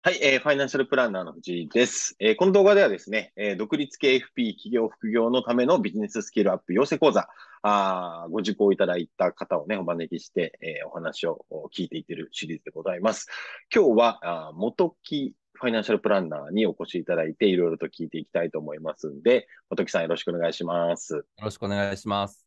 はい、えー、ファイナンシャルプランナーの藤井です。えー、この動画ではですね、えー、独立系 FP 企業副業のためのビジネススキルアップ養成講座、あご受講いただいた方をね、お招きして、えー、お話を聞いていってるシリーズでございます。今日は、あ元木ファイナンシャルプランナーにお越しいただいて、いろいろと聞いていきたいと思いますんで、元木さんよろしくお願いします。よろしくお願いします。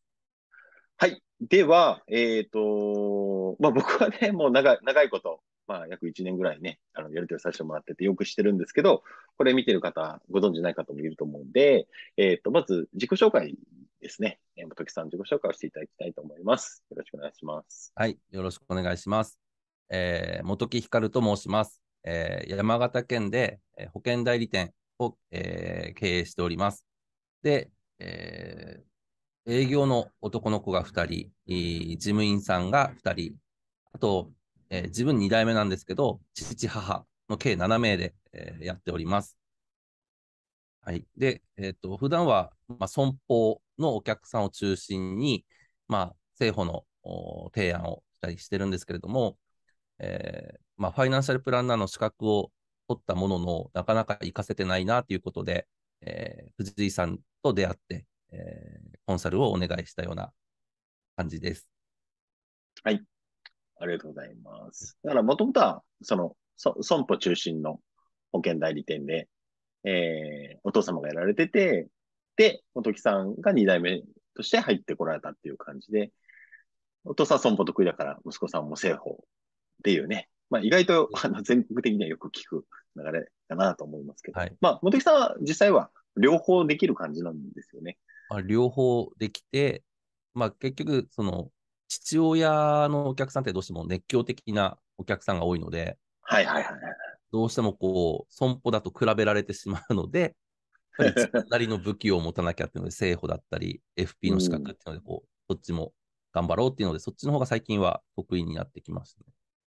はい。では、えっ、ー、と、まあ、僕はね、もう長長いこと、まあ、約1年ぐらいね、あの、やり取りさせてもらってて、よくしてるんですけど、これ見てる方、ご存知ない方もいると思うんで、えっ、ー、と、まず、自己紹介ですね。えー、本木さん、自己紹介をしていただきたいと思います。よろしくお願いします。はい、よろしくお願いします。えー、本木光と申します。えー、山形県で、えー、保険代理店を、えー、経営しております。で、えー、営業の男の子が2人、事務員さんが2人、あと、えー、自分2代目なんですけど、父、母の計7名で、えー、やっております。はい。で、えっ、ー、と、普段は、まあ、損保のお客さんを中心に、まあ、政府の提案をしたりしてるんですけれども、えー、まあ、ファイナンシャルプランナーの資格を取ったものの、なかなか行かせてないなということで、えー、藤井さんと出会って、えー、コンサルをお願いしたような感じです。はい。ありがとうございます。だからもともとは、その、損保中心の保険代理店で、えー、お父様がやられてて、で、本木さんが2代目として入ってこられたっていう感じで、お父さん損保得意だから、息子さんも製法っていうね、まあ意外とあの全国的にはよく聞く流れだなと思いますけど、はい、まあ本木さんは実際は両方できる感じなんですよね。あ両方できて、まあ結局、その、父親のお客さんってどうしても熱狂的なお客さんが多いので、はいはいはい。どうしてもこう、損保だと比べられてしまうので、やっぱりなりの武器を持たなきゃっていうので、生保だったり、FP の資格っていうので、こう、そっちも頑張ろうっていうので、そっちの方が最近は得意になってきました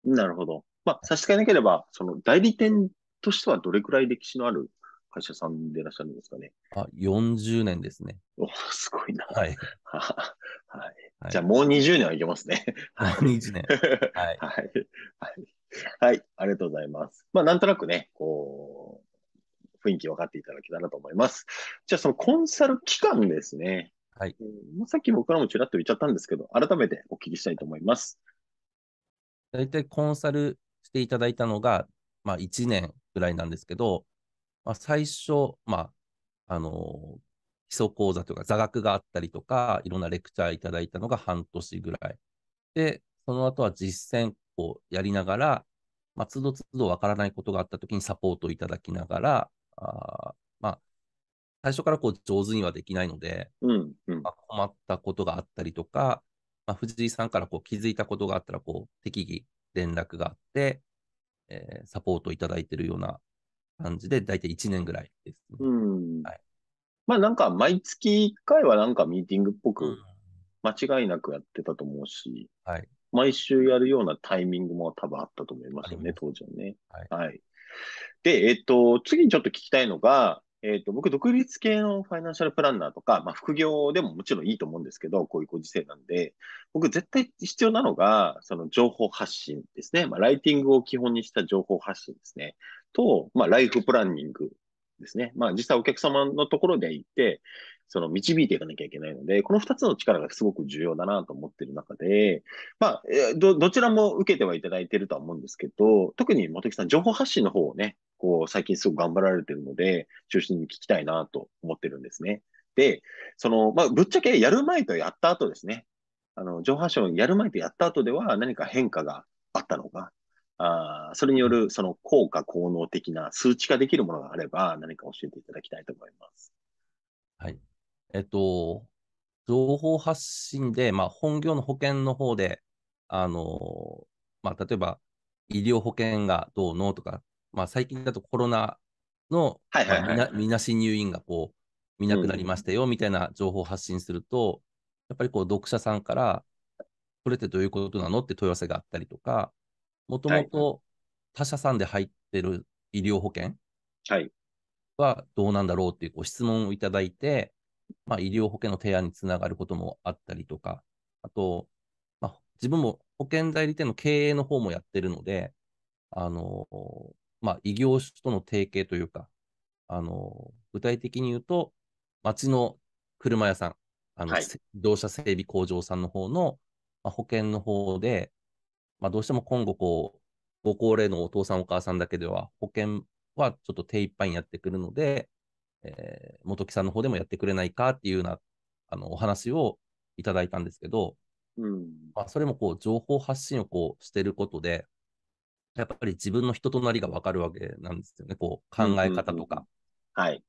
ね。なるほど。まあ、差し支えなければ、その代理店としてはどれくらい歴史のある会社さんでいらっしゃるんですかね。あ、40年ですね。おすごいな。はい。はい。じゃあもう20年はいけますね。はい。20年。はい。はい。はい。ありがとうございます。まあ、なんとなくね、こう、雰囲気分かっていただけたらと思います。じゃあ、そのコンサル期間ですね。はい。もうさっき僕らもちらっと言っちゃったんですけど、改めてお聞きしたいと思います。大体コンサルしていただいたのが、まあ、1年ぐらいなんですけど、まあ、最初、まあ、あのー、基礎講座というか座学があったりとか、いろんなレクチャーいただいたのが半年ぐらい。で、その後は実践をやりながら、まあ、つどつどわからないことがあったときにサポートいただきながら、あまあ、最初からこう上手にはできないので、うんうん、まあ、困ったことがあったりとか、まあ、藤井さんからこう気づいたことがあったらこう適宜連絡があって、えー、サポートいただいているような感じで、大体1年ぐらいです、ね、うん。はい、まあなんか、毎月1回はなんかミーティングっぽく、間違いなくやってたと思うし、はい、毎週やるようなタイミングも多分あったと思いますよね、当時はね。はい、はい。で、えっ、ー、と、次にちょっと聞きたいのが、えっ、ー、と、僕、独立系のファイナンシャルプランナーとか、まあ、副業でももちろんいいと思うんですけど、こういうご時世なんで、僕、絶対必要なのが、その情報発信ですね。まあ、ライティングを基本にした情報発信ですね。と、まあ、ライフプランニングですね。まあ、実際お客様のところで行って、その導いていかなきゃいけないので、この2つの力がすごく重要だなと思ってる中で、まあ、ど、どちらも受けてはいただいてるとは思うんですけど、特に茂木さん、情報発信の方をね、こう、最近すごく頑張られてるので、中心に聞きたいなと思ってるんですね。で、その、まあ、ぶっちゃけやる前とやった後ですね。あの、情報発信をやる前とやった後では何か変化があったのか、あそれによるその効果、効能的な数値化できるものがあれば、何か教えていただきたいと思います。はい。えっと、情報発信で、まあ、本業の保険の方で、あの、まあ、例えば、医療保険がどうのとか、まあ、最近だとコロナの、はいはい、はいまあ、みなし入院がこう、見なくなりましたよ、みたいな情報を発信すると、うん、やっぱりこう、読者さんから、これってどういうことなのって問い合わせがあったりとか、もともと他社さんで入ってる医療保険はどうなんだろうっていうご質問をいただいて、まあ、医療保険の提案につながることもあったりとか、あと、まあ、自分も保険代理店の経営の方もやってるので、あのまあ、異業種との提携というか、あの具体的に言うと、町の車屋さん、あの、はい、自動車整備工場さんの方の、まあ、保険の方で、まあ、どうしても今後こう、ご高齢のお父さんお母さんだけでは保険はちょっと手一杯にやってくるので、えー、元木さんの方でもやってくれないかっていうようなあのお話をいただいたんですけど、うんまあ、それもこう情報発信をこうしてることで、やっぱり自分の人となりが分かるわけなんですよね、こう考え方とか。うんうんうん、はい。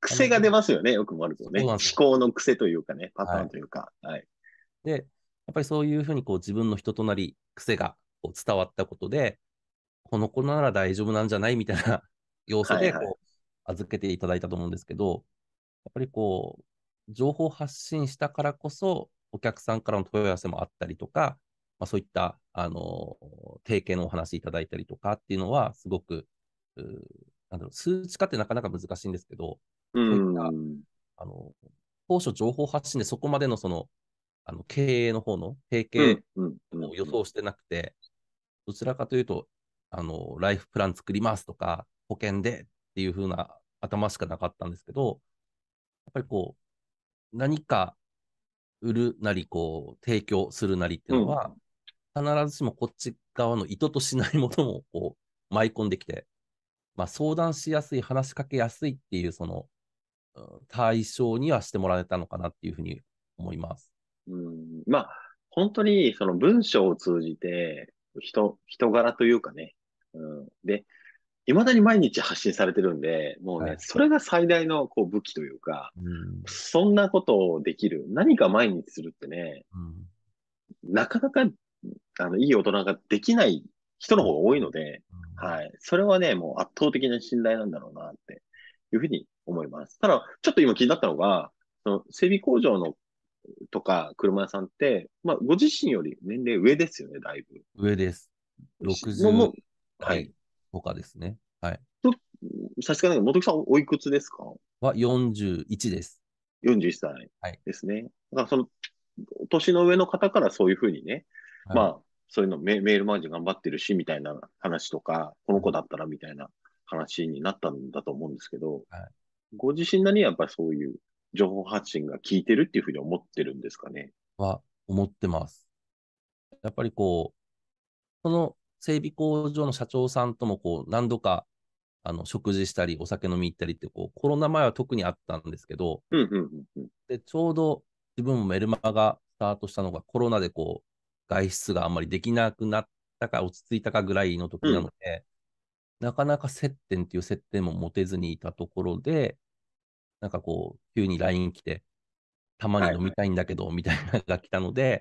癖が出ますよね、よくもあるとね。思考の癖というかね、パターンというか。はい、はい、で、やっぱりそういうふうにこう自分の人となり、癖がこう伝わったことで、この子なら大丈夫なんじゃないみたいな 要素でこう、はいはい、預けていただいたと思うんですけど、やっぱりこう、情報発信したからこそ、お客さんからの問い合わせもあったりとか、まあ、そういった、あの提携のお話いただいたりとかっていうのは、すごく、なんだろう、数値化ってなかなか難しいんですけど、そういった、あの当初情報発信でそこまでのその、あの経営の方の提携を予想してなくて、どちらかというと、あの、ライフプラン作りますとか、保険でっていう風な頭しかなかったんですけど、やっぱりこう、何か売るなり、こう、提供するなりっていうのは、うん、必ずしもこっち側の意図としないものも、こう、舞い込んできて、まあ、相談しやすい、話しかけやすいっていう、その、対象にはしてもらえたのかなっていうふうに思います。うん、まあ、本当にその文章を通じて人、人柄というかね、うん。で、いまだに毎日発信されてるんで、もうね、はいそれが最大のこう武器というか、うんそんなことをできる。何か毎日するってね、うんなかなか、あの、いい大人ができない人の方が多いので、はい。それはね、もう圧倒的な信頼なんだろうな、っていうふうに思います。ただ、ちょっと今気になったのが、その整備工場のとか車屋さんって、まあ、ご自身より年齢上ですよね、だいぶ。上です。もうもう60はい。とかですね。はい。と、さすがに、けど、本木さんおいくつですかは41です。41歳ですね。はい、だからその、年の上の方からそういうふうにね、はい、まあ、そういうのメメールマージン頑張ってるし、みたいな話とか、この子だったらみたいな話になったんだと思うんですけど、はい、ご自身なりにやっぱりそういう情報発信が効いてるっていうふうに思ってるんですかね。は、思ってます。やっぱりこう、その整備工場の社長さんともこう何度かあの食事したり、お酒飲み行ったりってこう、コロナ前は特にあったんですけど、でちょうど自分もメルマガがスタートしたのが、コロナでこう外出があんまりできなくなったか、落ち着いたかぐらいの時なので、うん、なかなか接点っていう接点も持てずにいたところで、なんかこう、急に LINE 来て、たまに飲みたいんだけど、みたいなのが来たので、はい、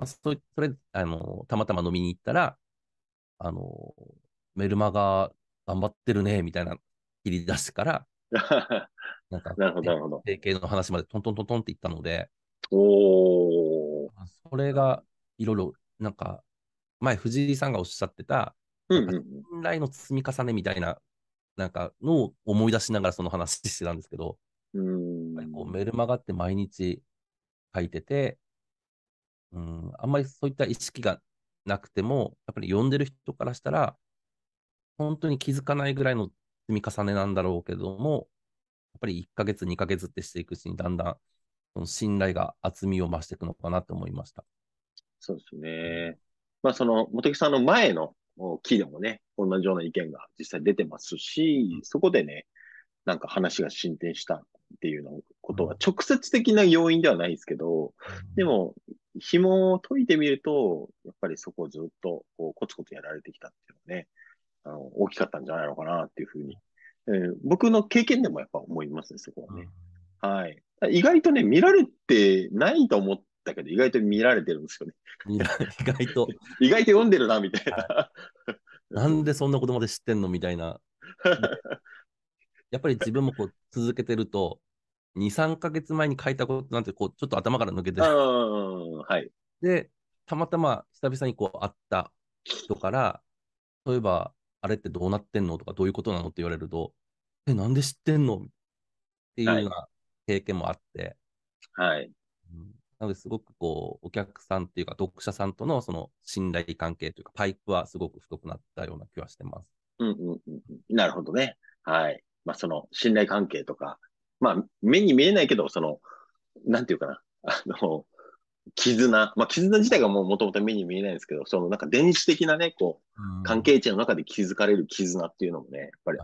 まあ、それそれあのたまたま飲みに行ったら、あの、メルマガ頑張ってるね、みたいな切り出しから、なんか、るほど、形の話までトントントントンっていったので、おそれがいろいろ、なんか、前、藤井さんがおっしゃってた、うん信頼の積み重ねみたいな、なんかのを思い出しながらその話してたんですけど、うんこうメルマガって毎日書いてて、うん、あんまりそういった意識がなくても、やっぱり読んでる人からしたら、本当に気づかないぐらいの積み重ねなんだろうけども、やっぱり1ヶ月、2ヶ月ってしていくうちに、だんだんその信頼が厚みを増していくのかなと思いました。そうですね。まあ、その、茂木さんの前の木でもね、同じような意見が実際出てますし、そこでね、なんか話が進展したっていうのことは直接的な要因ではないですけど、でも、紐を解いてみると、やっぱりそこをずっとこうコツコツやられてきたっていうのね、あの大きかったんじゃないのかなっていうふうに、えー、僕の経験でもやっぱ思いますね、そこはね。はい。意外とね、見られてないと思ったけど、意外と見られてるんですよね。意外と。意外と読んでるな、みたいな、はい、なんでそんな子供で知ってんのみたいな。やっぱり自分もこう続けてると、2、3か月前に書いたことなんて、こう、ちょっと頭から抜けてる。はい。で、たまたま久々にこう会った人から、例えば、あれってどうなってんのとか、どういうことなのって言われると、え、なんで知ってんのっていうような経験もあって。はい。うん、なのですごくこう、お客さんっていうか、読者さんとのその信頼関係というか、パイプはすごく太くなったような気はしてます。うんうんうん。なるほどね。はい。まあ、その信頼関係とか、まあ、目に見えないけど、その、なんていうかな、あの、絆、まあ、絆自体がもうもともと目に見えないんですけど、そのなんか電子的なね、こう、関係値の中で築かれる絆っていうのもね、やっぱり、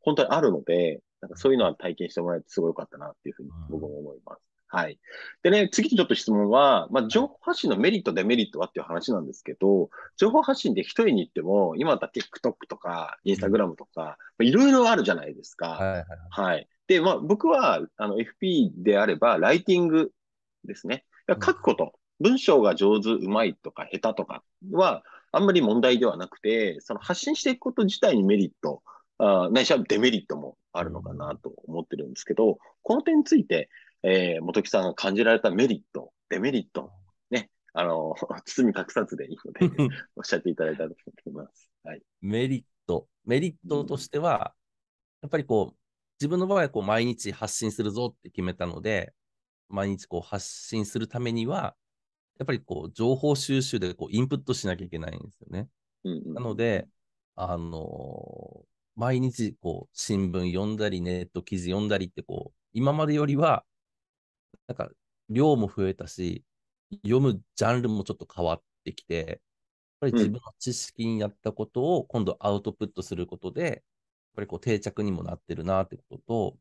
本当にあるので、なんかそういうのは体験してもらえてすごい良かったなっていうふうに僕も思います。はい。でね、次にちょっと質問は、まあ、情報発信のメリット、デメリットはっていう話なんですけど、情報発信で一人に行っても、今だったら TikTok とか、Instagram とか、いろいろあるじゃないですか。はいはい、はいはい、で、まあ、僕は、あの、FP であれば、ライティングですね。書くこと、うん、文章が上手、うまいとか、下手とかは、あんまり問題ではなくて、その発信していくこと自体にメリット、あないしはデメリットもあるのかなと思ってるんですけど、この点について、えー、元木さんが感じられたメリット、デメリット、ね、あの、包み隠さずでいいので、おっしゃっていただいたと思います。はい、メリット、メリットとしては、やっぱりこう、自分の場合はこう毎日発信するぞって決めたので、毎日こう発信するためには、やっぱりこう情報収集でこうインプットしなきゃいけないんですよね。うんうん、なので、あのー、毎日こう新聞読んだり、ネット記事読んだりってこう、今までよりはなんか量も増えたし、読むジャンルもちょっと変わってきて、やっぱり自分の知識にやったことを今度アウトプットすることで、やっぱりこう定着にもなってるなってことと、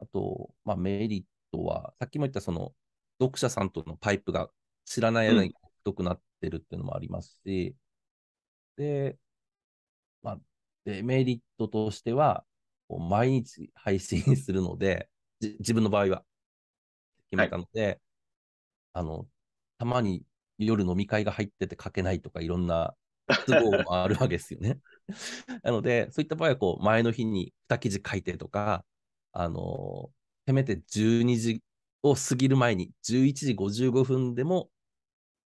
あと、まあ、メリットは、さっきも言ったその読者さんとのパイプが知らない間に太くなってるっていうのもありますし、うん、で、まあ、デメリットとしては、毎日配信するので、自分の場合は、決めたので、はい、あの、たまに夜飲み会が入ってて書けないとかいろんな都合もあるわけですよね。なので、そういった場合はこう前の日に2記事書いてとか、あのせめて12時を過ぎる前に11時55分でも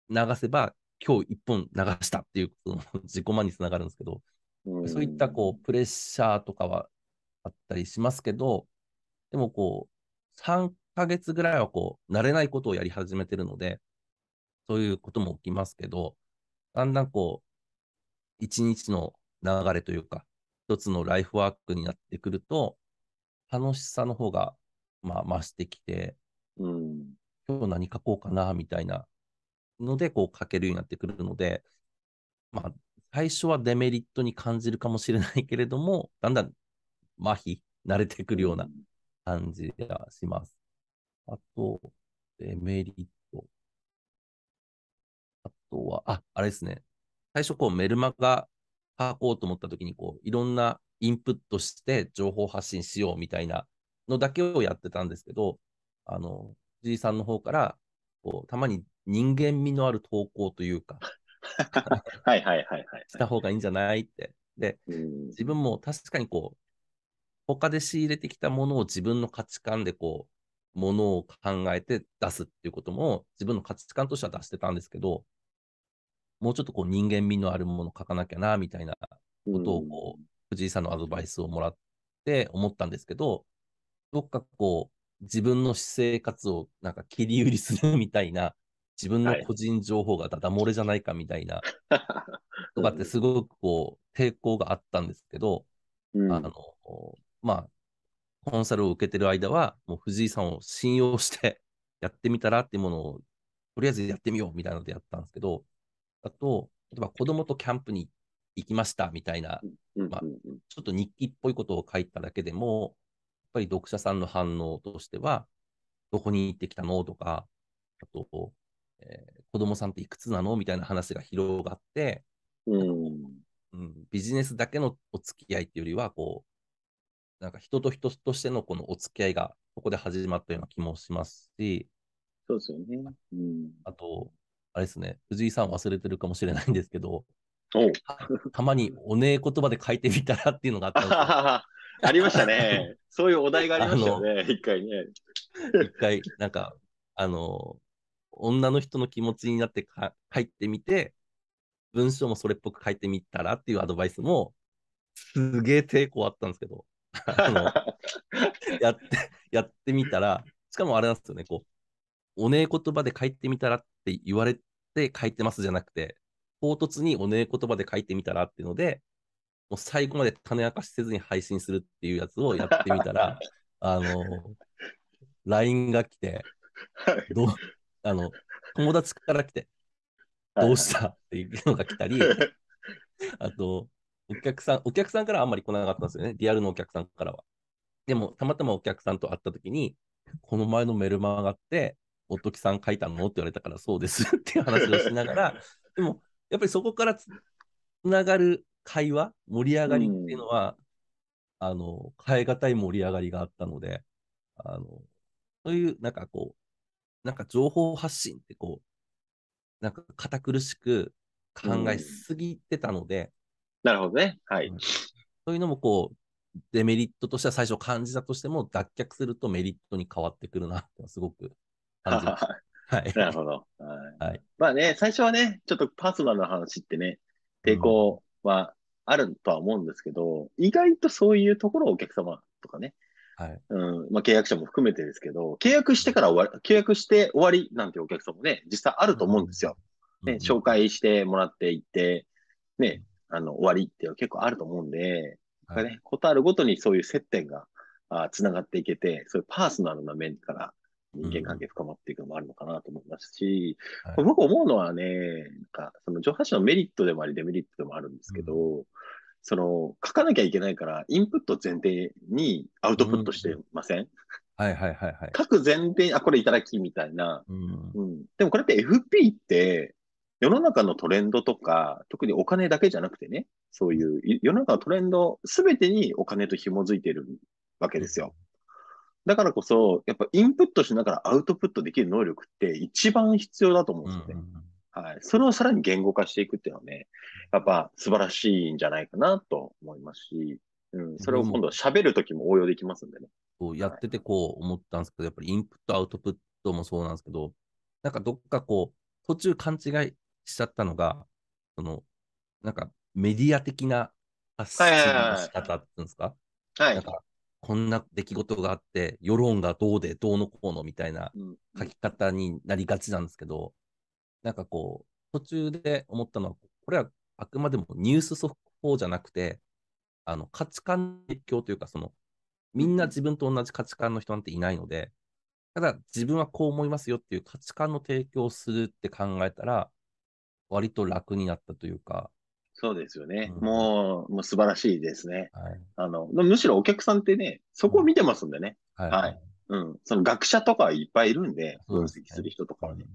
流せば今日1本流したっていうことの自己満につながるんですけど、そういったこうプレッシャーとかはあったりしますけど、でもこう参ヶ月ぐらいはこう、慣れないことをやり始めてるので、そういうことも起きますけど、だんだんこう、一日の流れというか、一つのライフワークになってくると、楽しさの方が、まあ、増してきて、うん、今日何書こうかな、みたいなので、こう書けるようになってくるので、まあ、最初はデメリットに感じるかもしれないけれども、だんだん麻痺、慣れてくるような感じがします。あと、デメリット。あとは、あ、あれですね。最初、こう、メルマガ書こうと思ったときに、こう、いろんなインプットして情報発信しようみたいなのだけをやってたんですけど、あの、藤井さんの方から、こう、たまに人間味のある投稿というか、はいはいはいはい。した方がいいんじゃないって。で、自分も確かにこう、他で仕入れてきたものを自分の価値観でこう、ものを考えて出すっていうことも自分の価値観としては出してたんですけど、もうちょっとこう人間味のあるものを書かなきゃな、みたいなことをこう、藤井さんのアドバイスをもらって思ったんですけど、どっかこう、自分の私生活をなんか切り売りするみたいな、自分の個人情報がダダ漏れじゃないかみたいな、とかってすごくこう、抵抗があったんですけど、あの、まあ、コンサルを受けてる間は、もう藤井さんを信用して やってみたらっていうものを、とりあえずやってみようみたいなのでやったんですけど、あと、例えば子供とキャンプに行きましたみたいな、まあ、ちょっと日記っぽいことを書いただけでも、やっぱり読者さんの反応としては、どこに行ってきたのとか、あと、えー、子供さんっていくつなのみたいな話が広がって、うん、うん、ビジネスだけのお付き合いっていうよりは、こなんか人と人としてのこのお付き合いが、ここで始まったような気もしますし、そうですよね。うん、あと、あれですね、藤井さん忘れてるかもしれないんですけど、たまにおねえ言葉で書いてみたらっていうのがあったんですよ。ありましたね。そういうお題がありましたよね、一回ね。一回、なんか、あの、女の人の気持ちになってか書いてみて、文章もそれっぽく書いてみたらっていうアドバイスも、すげえ抵抗あったんですけど、やって、やってみたら、しかもあれなんですよね、こう、おねえ言葉で書いてみたらって言われて書いてますじゃなくて、唐突におねえ言葉で書いてみたらっていうので、もう最後まで種明かしせずに配信するっていうやつをやってみたら、あの、LINE が来て、どうあの友達から来て、どうしたっていうのが来たり、あと、お客さん、お客さんからあんまり来なかったんですよね。リアルのお客さんからは。でも、たまたまお客さんと会った時に、この前のメルマガって、おときさん書いたのって言われたから、そうですっていう話をしながら、でも、やっぱりそこからつながる会話、盛り上がりっていうのは、うん、あの、変え難い盛り上がりがあったので、あの、そういう、なんかこう、なんか情報発信ってこう、なんか堅苦しく考えすぎてたので、なるほどね。はい。そういうのもこう、デメリットとしては最初感じたとしても、脱却するとメリットに変わってくるなってすごく感じます。はい。なるほど。はい。まあね、最初はね、ちょっとパーソナルな話ってね、抵抗はあるとは思うんですけど、うん、意外とそういうところをお客様とかね、はい。うん。まあ契約者も含めてですけど、契約してから終わり、契約して終わりなんてお客様もね、実際あると思うんですよ。うん、ね、紹介してもらっていって、ね、あの、終わりっていうのは結構あると思うんで、はい、ね、ことあるごとにそういう接点が、あ繋がっていけて、そういうパーソナルな面から人間関係深まっていくのもあるのかなと思いますし、うん、僕思うのはね、なんか、その上半身のメリットでもあり、デメリットでもあるんですけど、うん、その、書かなきゃいけないから、インプット前提にアウトプットしてません、うんはいはいはいはい。各前提、あ、これいただきみたいな。うん。うん、でもこれって FP って、世の中のトレンドとか、特にお金だけじゃなくてね、そういう世の中のトレンドすべてにお金と紐づいてるわけですよ。だからこそ、やっぱインプットしながらアウトプットできる能力って一番必要だと思うんですよね。はい。それをさらに言語化していくっていうのはね、やっぱ素晴らしいんじゃないかなと思いますし、うん、それを今度は喋るときも応用できますんでね。やっててこう思ったんですけど、はい、やっぱりインプット、アウトプットもそうなんですけど、なんかどっかこう、途中勘違いしちゃったのが、その、なんかメディア的な発信の仕方っていうんですか、はい、なんかこんな出来事があって、世論がどうで、どうのこうのみたいな書き方になりがちなんですけど、うん、なんかこう、途中で思ったのは、これはあくまでもニュース速報じゃなくて、あの価値観影響というか、そのみんな自分と同じ価値観の人なんていないので、ただ自分はこう思いますよっていう価値観の提供をするって考えたら、割と楽になったというか。そうですよね。うん、もう、もう素晴らしいですね。はい、あの、むしろお客さんってね、そこを見てますんでね。はい、はい、うん。その学者とかいっぱいいるんで、分析する人とかはね。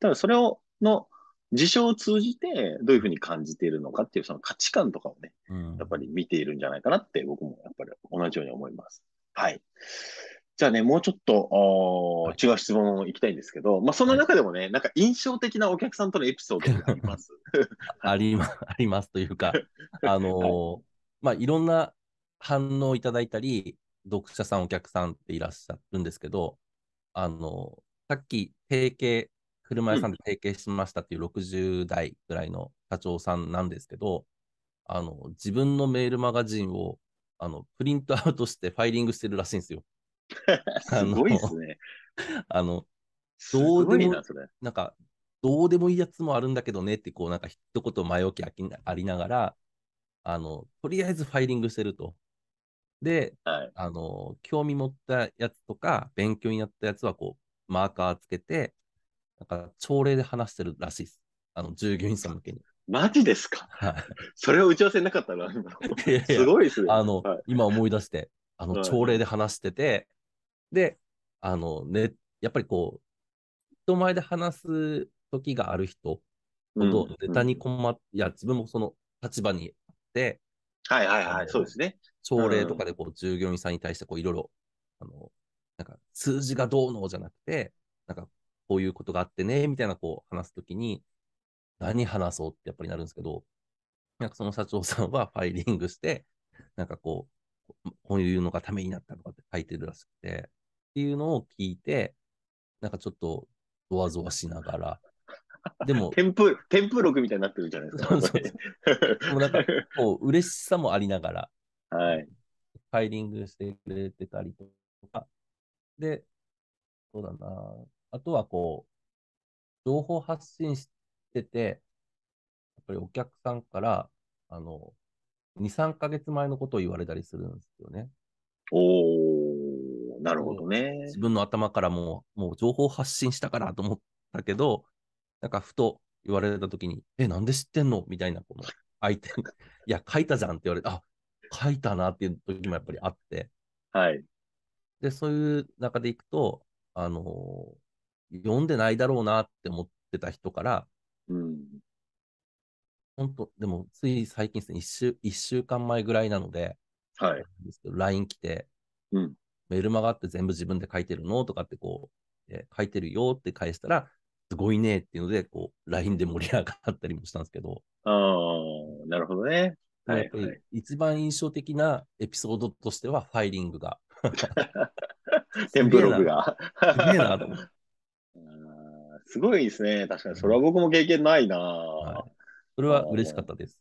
ただそれを、の事象を通じてどういうふうに感じているのかっていうその価値観とかをね、うん、やっぱり見ているんじゃないかなって僕もやっぱり同じように思います。はい。じゃあね、もうちょっと、はい、違う質問いきたいんですけど、まあ、その中でもね、はい、なんか印象的なお客さんとのエピソードがあります ありま ありますというか、あのーはい、まあ、いろんな反応をいただいたり、読者さん、お客さんっていらっしゃるんですけど、あのー、さっき、提携、車屋さんで提携しましたっていう60代ぐらいの社長さんなんですけど、あの、自分のメールマガジンを、あの、プリントアウトしてファイリングしてるらしいんですよ。すごいっすね。あの、どうでも、いいなんか、どうでもいいやつもあるんだけどねって、こう、なんか一言前置きありながら、あの、とりあえずファイリングしてると。で、はい、あの、興味持ったやつとか、勉強になったやつは、こう、マーカーつけて、なんか、朝礼で話してるらしいです。あの、従業員さん向けに。マジですかはい。それは打ち合わせなかったな、今。すごいですね。あの、はい、今思い出して、あの、朝礼で話してて、で、あの、ね、やっぱりこう、人前で話す時がある人ほどネタに困っ、いや、自分もその立場にあって、はいはいはい、そうですね。朝礼とかでこう、従業員さんに対してこう、いろいろ、あの、なんか数字がどうのじゃなくて、なんかこういうことがあってね、みたいなこう話すときに、何話そうってやっぱりなるんですけど、なんかその社長さんはファイリングして、なんかこう、こういうのがためになったとかって書いてるらしくて、っていうのを聞いて、なんかちょっと、ゾわゾわしながら、でも、添付、添付録みたいになってるじゃないですか。そうそうそうもうなんか、こう、嬉しさもありながら、はい。ファイリングしてくれてたりとか、で、そうだな、あとはこう、情報発信してて、やっぱりお客さんから、あの、2、3ヶ月前のことを言われたりするんですよね。おー、なるほどね。自分の頭からもう、もう情報発信したからと思ったけど、なんかふと言われたときに、え、なんで知ってんのみたいな、この相手、いや、書いたじゃんって言われて、あ、書いたなっていう時もやっぱりあって。はい。で、そういう中でいくと、あのー、読んでないだろうなって思ってた人から、うん、本当でもつい最近ですね、一週一週間前ぐらいなので、はい。LINE 来て、うん、メルマガって全部自分で書いてるのとかってこう、えー、書いてるよって返したら、すごいねっていうので、こう、LINE で盛り上がったりもしたんですけど。ああ、なるほどね。はい、はい、一番印象的なエピソードとしては、ファイリングが。テンプログが。すげえなと思 すごいですね。確かに、それは僕も経験ないな、はい、それは嬉しかったです。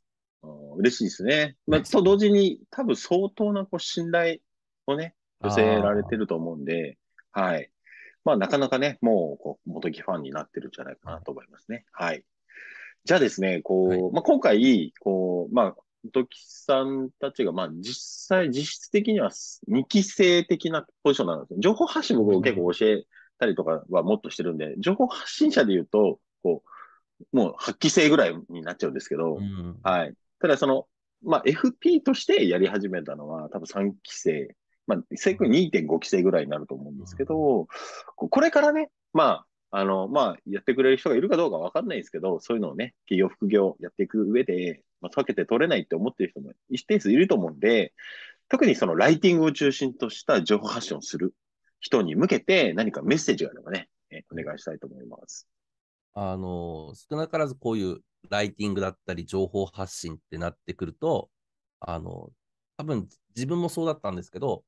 嬉しいですね。まあ、と同時に、多分相当なこう信頼をね、寄せられてると思うんで、はい。まあ、なかなかね、もう、こう、元木ファンになってるんじゃないかなと思いますね。はい。じゃあですね、こう、はい、まあ、今回、こう、まあ、元木さんたちが、まあ、実際、実質的には2期生的なポジションなんですね。情報発信僕結構教えたりとかはもっとしてるんで、情報発信者で言うと、こう、もう発揮性ぐらいになっちゃうんですけど、うん、はい。ただその、まあ、FP としてやり始めたのは多分3期生、まあ、正確に2.5期生ぐらいになると思うんですけど、うん、これからね、まあ、あの、まあ、やってくれる人がいるかどうかわかんないですけど、そういうのをね、企業副業やっていく上で、まあ、避けて取れないって思ってる人も一定数いると思うんで、特にそのライティングを中心とした情報発信をする人に向けて何かメッセージがあればね、お願いしたいと思います。あの、少なからずこういうライティングだったり、情報発信ってなってくると、あの、多分自分もそうだったんですけど、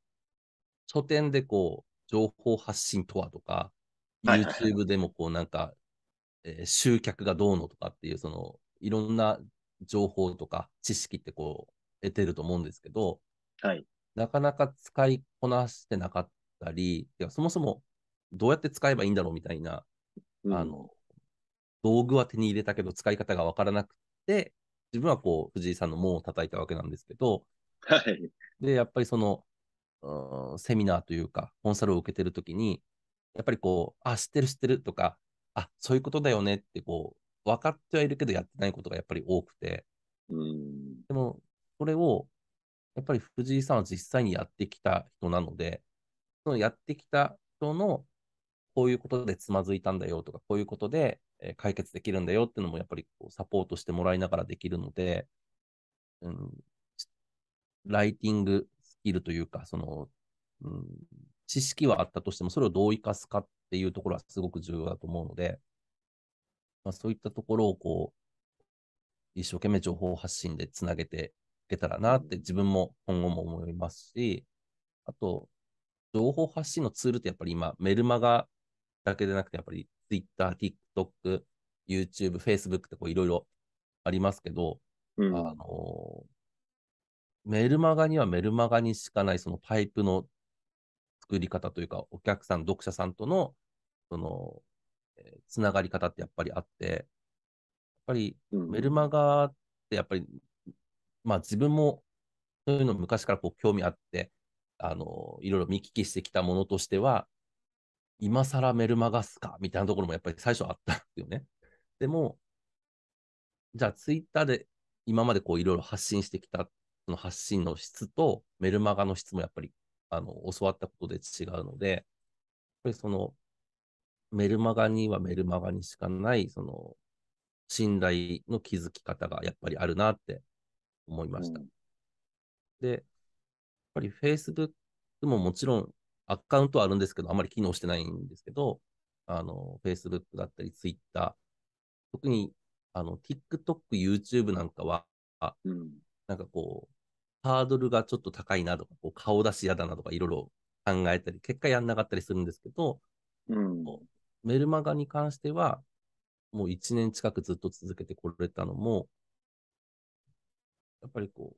書店でこう、情報発信とはとか、YouTube でもこうなんか、えー、集客がどうのとかっていう、その、いろんな情報とか知識ってこう、得てると思うんですけど、はい。なかなか使いこなしてなかったり、そもそもどうやって使えばいいんだろうみたいな、うん、あの、道具は手に入れたけど使い方が分からなくて、自分はこう、藤井さんの門を叩いたわけなんですけど、はい。で、やっぱりその、うん、セミナーというか、コンサルを受けてるときに、やっぱりこう、あ、知ってる知ってるとか、あ、そういうことだよねって、こう、分かってはいるけどやってないことがやっぱり多くて、うん。でも、それを、やっぱり藤井さんは実際にやってきた人なので、そのやってきた人の、こういうことでつまずいたんだよとか、こういうことでえー、解決できるんだよっていうのもやっぱりこうサポートしてもらいながらできるので、うん、ライティングスキルというか、その、うん、知識はあったとしても、それをどう生かすかっていうところはすごく重要だと思うので、まあ、そういったところをこう、一生懸命情報発信でつなげていけたらなって自分も今後も思いますし、あと、情報発信のツールってやっぱり今、メルマガだけでなくて、やっぱり Twitter、TikTok、YouTube、Facebook ってこういろいろありますけど、うん、あの、メルマガにはメルマガにしかないそのパイプの作り方というか、お客さん、読者さんとの、その、えー、つながり方ってやっぱりあって、やっぱりメルマガってやっぱり、うん、まあ自分もそういうの昔からこう興味あって、あの、いろいろ見聞きしてきたものとしては、今更メルマガすかみたいなところもやっぱり最初あったんですよね。でも、じゃあツイッターで今までこういろいろ発信してきたの発信の質とメルマガの質もやっぱりあの教わったことで違うので、やっぱりそのメルマガにはメルマガにしかない、その信頼の築き方がやっぱりあるなって思いました。うん、で、やっぱり Facebook ももちろんアカウントはあるんですけど、あまり機能してないんですけど、あの、Facebook だったり Twitter、特に、あの、TikTok、YouTube なんかは、うん、なんかこう、ハードルがちょっと高いなとか、こう顔出し嫌だなとかいろいろ考えたり、結果やんなかったりするんですけど、うん、メルマガに関しては、もう1年近くずっと続けてこれたのも、やっぱりこう、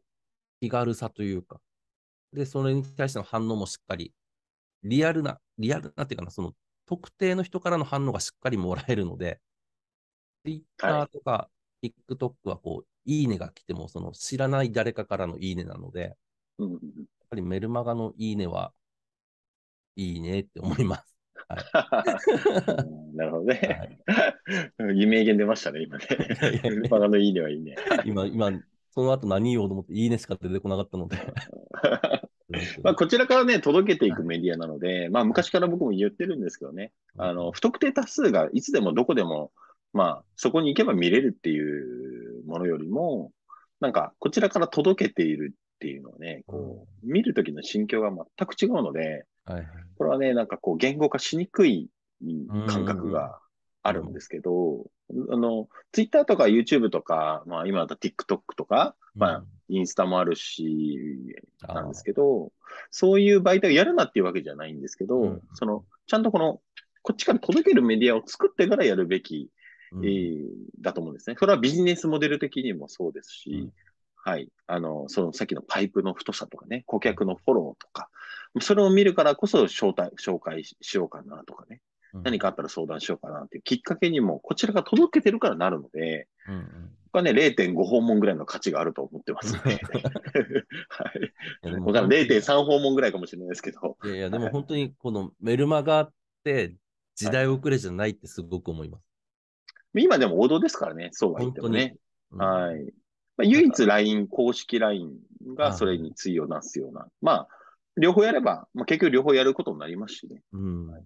気軽さというか、で、それに対しての反応もしっかりリアルな、リアルなっていうかな、その特定の人からの反応がしっかりもらえるので、Twitter とか TikTok はこう、いいねが来ても、その知らない誰かからのいいねなので、うん、やっぱりメルマガのいいねは、いいねって思います。なるほどね。はい、有 名言出ましたね、今ね。メルマガのいいねはいいね。今、今、その後何言おうと思って、いいねしか出てこなかったので まあこちらからね、届けていくメディアなので、まあ昔から僕も言ってるんですけどね、あの、不特定多数がいつでもどこでも、まあそこに行けば見れるっていうものよりも、なんかこちらから届けているっていうのはね、こう、見るときの心境が全く違うので、これはね、なんかこう言語化しにくい感覚があるんですけど、あの、ツイッターとか YouTube とか、まあ今だった TikTok とか、まあインスタもあるし、なんですけど、そういう媒体をやるなっていうわけじゃないんですけど、うん、その、ちゃんとこの、こっちから届けるメディアを作ってからやるべき、うん、えー、だと思うんですね。それはビジネスモデル的にもそうですし、はい。あの、そのさっきのパイプの太さとかね、顧客のフォローとか、それを見るからこそ招待、紹介しようかなとかね。何かあったら相談しようかなっていうきっかけにも、こちらが届けてるからなるので、うんうん、僕はね、0.5訪問ぐらいの価値があると思ってますね。はい。僕は0.3訪問ぐらいかもしれないですけど。いやいや、でも本当にこのメルマガって時代遅れじゃないってすごく思います。はい、今でも王道ですからね、そうは言ってもね。うん、はい。まあ、唯一 LINE、公式 LINE がそれに対応なすような。あまあ、両方やれば、まあ、結局両方やることになりますしね。うん、はい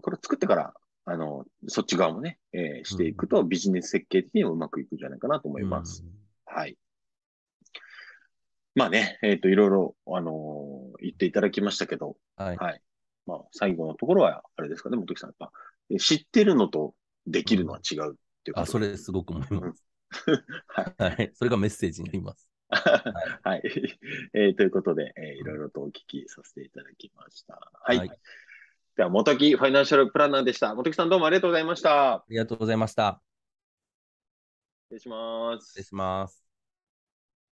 これ作ってから、あの、そっち側もね、えー、していくと、ビジネス設計的にもうまくいくんじゃないかなと思います。はい。まあね、えっ、ー、と、いろいろ、あのー、言っていただきましたけど、はい、はい。まあ、最後のところは、あれですかね、本木さん、やっぱ、知ってるのとできるのは違うっていう、うん、あ、それすごく思います。はい、はい。それがメッセージになります。はい、はい、えー、ということで、えー、いろいろとお聞きさせていただきました。はい、はいでは、元木ファイナンシャルプランナーでした。元木さん、どうもありがとうございました。ありがとうございました。失礼します。失礼します。